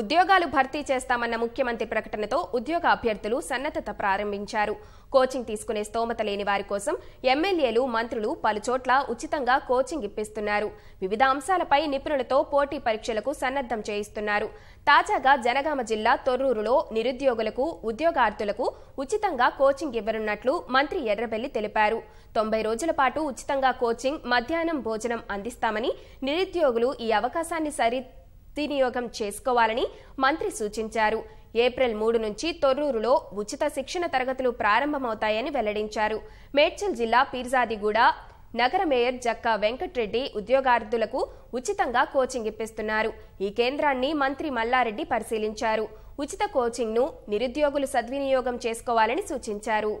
ఉద్యోగాలు భర్తీ చేస్తామన్న ముఖ్యమంత్రి ప్రకటనతో ఉద్యోగ అభ్యర్థులు సన్నద్ధత ప్రారంభించారు కోచింగ్ తీసుకునే స్తోమత లేని వారి కోసం ఎమ్మెల్యేలు మంత్రులు పలుచోట్ల ఉచితంగా కోచింగ్ ఇప్పిస్తున్నారు వివిధ అంశాలపై నిపుణులతో పోటీ పరీక్షలకు సన్నద్ధం చేయిస్తున్నారు తాజాగా జనగామ జిల్లా తొర్రూరులో నిరుద్యోగులకు ఉద్యోగార్థులకు ఉచితంగా కోచింగ్ ఇవ్వనున్నట్లు మంత్రి ఎర్రబెల్లి తెలిపారు తొంభై రోజుల పాటు ఉచితంగా కోచింగ్ మధ్యాహ్నం భోజనం అందిస్తామని నిరుద్యోగులు ఈ అవకాశాన్ని సరి సద్వినియోగం చేసుకోవాలని మంత్రి సూచించారు ఏప్రిల్ మూడు నుంచి తొర్రూరులో ఉచిత శిక్షణ తరగతులు ప్రారంభమవుతాయని వెల్లడించారు మేడ్చల్ జిల్లా పీర్జాదిగూడ నగర మేయర్ జక్కా వెంకట్రెడ్డి ఉద్యోగార్థులకు ఉచితంగా కోచింగ్ ఇప్పిస్తున్నారు ఈ కేంద్రాన్ని మంత్రి మల్లారెడ్డి పరిశీలించారు ఉచిత కోచింగ్ను నిరుద్యోగులు సద్వినియోగం చేసుకోవాలని సూచించారు